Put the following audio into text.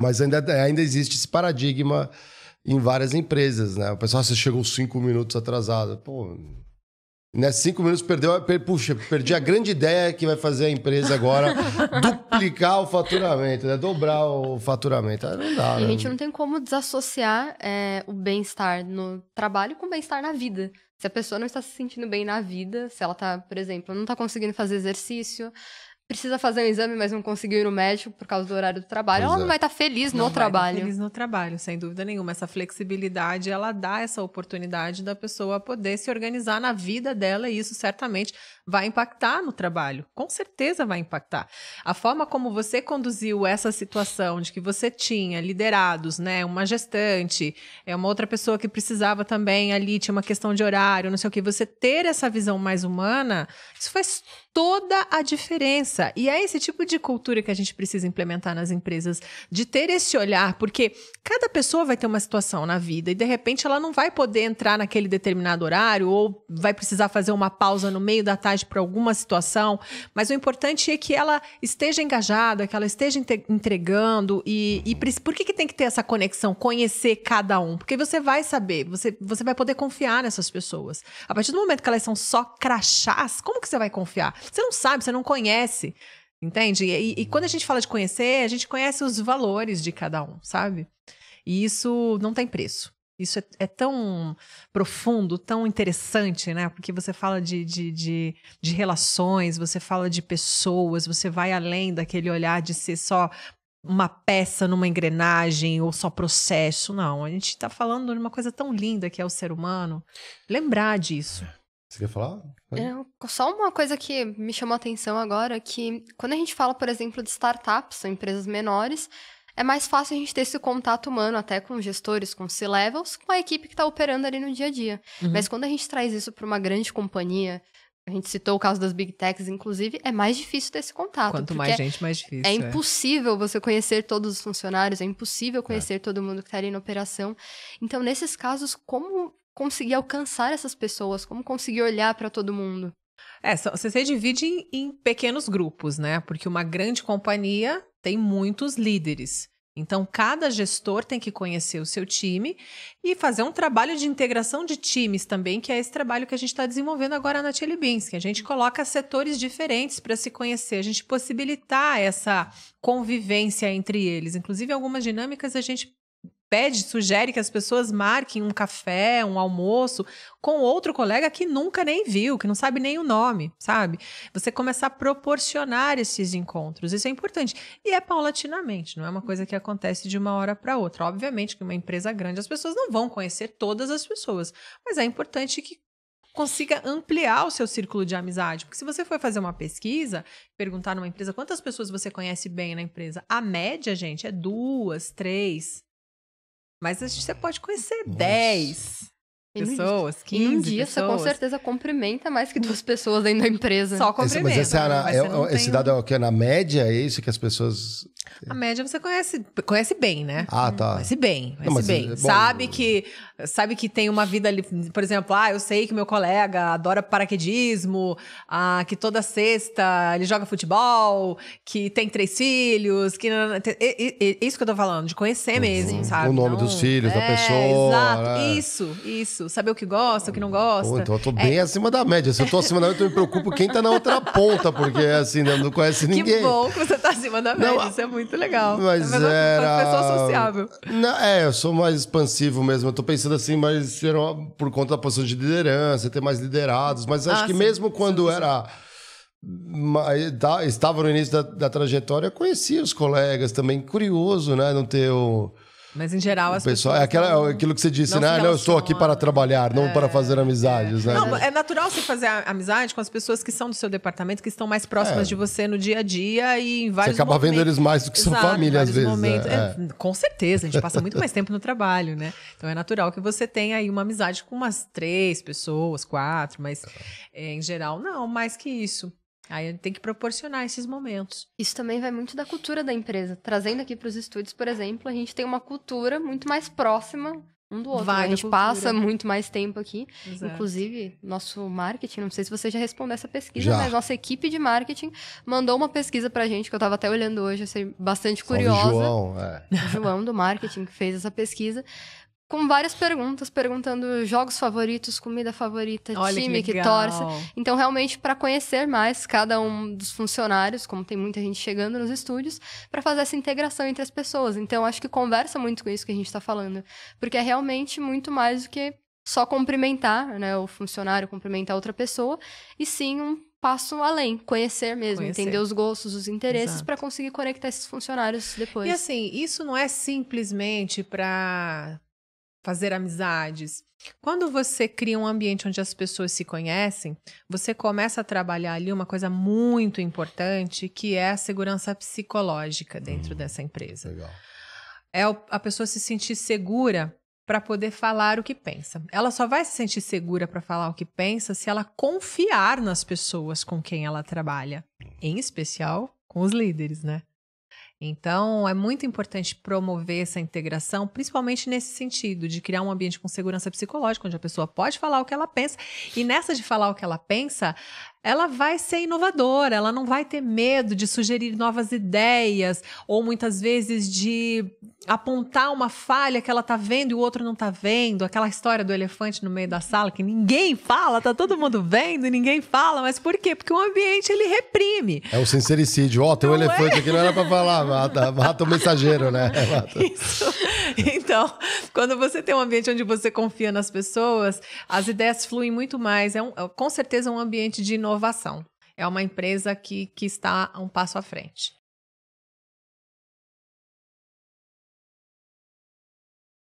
Mas ainda, ainda existe esse paradigma em várias empresas, né? O pessoal, ah, você chegou cinco minutos atrasado. Pô, nesses né, Cinco minutos perdeu, per, puxa, perdi a grande ideia que vai fazer a empresa agora duplicar o faturamento, né? Dobrar o faturamento. Ah, não dá, e né? a gente não tem como desassociar é, o bem-estar no trabalho com o bem-estar na vida. Se a pessoa não está se sentindo bem na vida, se ela está, por exemplo, não está conseguindo fazer exercício, precisa fazer um exame, mas não conseguiu ir no médico por causa do horário do trabalho, Exato. ela não é. vai estar tá feliz não no tá trabalho. feliz no trabalho, sem dúvida nenhuma. Essa flexibilidade, ela dá essa oportunidade da pessoa poder se organizar na vida dela e isso certamente vai impactar no trabalho. Com certeza vai impactar. A forma como você conduziu essa situação de que você tinha liderados, né, uma gestante, é uma outra pessoa que precisava também ali, tinha uma questão de horário, não sei o que, você ter essa visão mais humana, isso faz toda a diferença. E é esse tipo de cultura que a gente precisa implementar nas empresas, de ter esse olhar, porque cada pessoa vai ter uma situação na vida e de repente ela não vai poder entrar naquele determinado horário ou vai precisar fazer uma pausa no meio da tarde para alguma situação, mas o importante é que ela esteja engajada, que ela esteja entregando e, e por que, que tem que ter essa conexão, conhecer cada um? Porque você vai saber, você, você vai poder confiar nessas pessoas. A partir do momento que elas são só crachás, como que você vai confiar? Você não sabe, você não conhece. Entende? E, e, quando a uhum. gente fala de conhecer, a gente conhece os valores de cada um, sabe? E isso não tem preço. Isso é, é tão profundo, tão interessante, né? Porque você fala de, de, de, de relações, você fala de pessoas, você vai além daquele olhar de ser só uma peça numa engrenagem ou só processo, não. A gente está falando de uma coisa tão linda que é o ser humano. Lembrar disso. Você quer falar? É, só uma coisa que me chamou a atenção agora, que quando a gente fala, por exemplo, de startups, ou empresas menores, é mais fácil a gente ter esse contato humano até com gestores, com C-levels, com a equipe que está operando ali no dia a dia. Uhum. Mas quando a gente traz isso para uma grande companhia, a gente citou o caso das big techs, inclusive, é mais difícil ter esse contato. Quanto mais gente, mais difícil. É, é impossível você conhecer todos os funcionários, é impossível é. conhecer é. todo mundo que está ali na operação. Então, nesses casos, como conseguir alcançar essas pessoas, como conseguir olhar para todo mundo. É, você se divide em, em pequenos grupos, né? Porque uma grande companhia tem muitos líderes. Então, cada gestor tem que conhecer o seu time e fazer um trabalho de integração de times também, que é esse trabalho que a gente está desenvolvendo agora na Chili Beans, que a gente coloca setores diferentes para se conhecer, a gente possibilitar essa convivência entre eles. Inclusive, algumas dinâmicas a gente pede, sugere que as pessoas marquem um café, um almoço com outro colega que nunca nem viu, que não sabe nem o nome, sabe? Você começar a proporcionar esses encontros, isso é importante. E é paulatinamente, não é uma coisa que acontece de uma hora para outra. Obviamente que uma empresa grande as pessoas não vão conhecer todas as pessoas, mas é importante que consiga ampliar o seu círculo de amizade. Porque se você for fazer uma pesquisa, perguntar numa empresa quantas pessoas você conhece bem na empresa, a média, gente, é duas, três, mas a gente, você pode conhecer Nossa. 10 pessoas, 15 Em um dia pessoas. você com certeza cumprimenta mais que duas pessoas dentro da empresa. Só cumprimenta. Esse, é né? mas esse, era, é, é, esse tem... dado é o que? É na média é isso que as pessoas... A média você conhece, conhece bem, né? Ah, tá. Conhece bem, conhece não, é bem. É sabe né? que sabe que tem uma vida ali, por exemplo, ah, eu sei que meu colega adora paraquedismo, ah, que toda sexta ele joga futebol, que tem três filhos, que isso que eu tô falando, de conhecer uhum. mesmo, sabe? O nome não, dos filhos, é, da pessoa. Exato, né? isso, isso, saber o que gosta, o que não gosta. Pô, então eu tô é bem acima da média. Se eu tô acima da média, eu me preocupo quem tá na outra ponta, porque assim, né, não conhece ninguém. Que bom que você tá acima da média, não, isso é muito muito legal. É mas é era... pessoa sociável. Não, é, eu sou mais expansivo mesmo. Eu tô pensando assim, mas era por conta da posição de liderança, ter mais liderados. Mas acho ah, que sim, mesmo quando sim, sim. era... Mas, tá, eh, estava no início da, da trajetória, conhecia os colegas também. Curioso, né? Não ter o... Mas em geral as o pessoal é aquela, não, é aquilo que você disse, né? Ah, não, eu sou aqui para trabalhar, não é, para fazer é. amizades, é. né? Não, é natural você fazer amizade com as pessoas que são do seu departamento, que estão mais próximas é. de você no dia a dia e em vários Você acaba momentos. vendo eles mais do que Exato, sua família às vezes, né? é, com certeza, a gente passa muito mais tempo no trabalho, né? Então é natural que você tenha aí uma amizade com umas três pessoas, quatro, mas é, em geral não, mais que isso. Aí tem que proporcionar esses momentos. Isso também vai muito da cultura da empresa. Trazendo aqui para os estúdios, por exemplo, a gente tem uma cultura muito mais próxima um do outro. Vai, né? A gente cultura. passa muito mais tempo aqui. Exato. Inclusive, nosso marketing, não sei se você já respondeu essa pesquisa, já. mas nossa equipe de marketing mandou uma pesquisa a gente, que eu estava até olhando hoje, eu sei bastante curiosa. curiosa. João, é. O João do marketing que fez essa pesquisa, com várias perguntas, perguntando jogos favoritos, comida favorita, Olha time que, que, torce. Então, realmente, para conhecer mais cada um dos funcionários, como tem muita gente chegando nos estúdios, para fazer essa integração entre as pessoas. Então, acho que conversa muito com isso que a gente está falando, porque é realmente muito mais do que só cumprimentar né, o funcionário, cumprimentar outra pessoa, e sim um passo além, conhecer mesmo, conhecer. entender os gostos, os interesses para conseguir conectar esses funcionários depois. E assim, isso não é simplesmente para fazer amizades. Quando você cria um ambiente onde as pessoas se conhecem, você começa a trabalhar ali uma coisa muito importante, que é a segurança psicológica dentro hum, dessa empresa. Legal. É a pessoa se sentir segura para poder falar o que pensa. Ela só vai se sentir segura para falar o que pensa se ela confiar nas pessoas com quem ela trabalha, em especial com os líderes, né? Então, é muito importante promover essa integração, principalmente nesse sentido, de criar um ambiente com segurança psicológica, onde a pessoa pode falar o que ela pensa. E nessa de falar o que ela pensa, ela vai ser inovadora, ela não vai ter medo de sugerir novas ideias ou muitas vezes de apontar uma falha que ela tá vendo e o outro não tá vendo, aquela história do elefante no meio da sala que ninguém fala, tá todo mundo vendo, ninguém fala, mas por quê? Porque o ambiente ele reprime. É o sincericídio, ó, oh, tem um não elefante é? aqui, não era para falar, mata, mata o mensageiro, né? Mata. Isso. Então, quando você tem um ambiente onde você confia nas pessoas, as ideias fluem muito mais, é um, com certeza é um ambiente de inovação inovação. É uma empresa que, que está um passo à frente.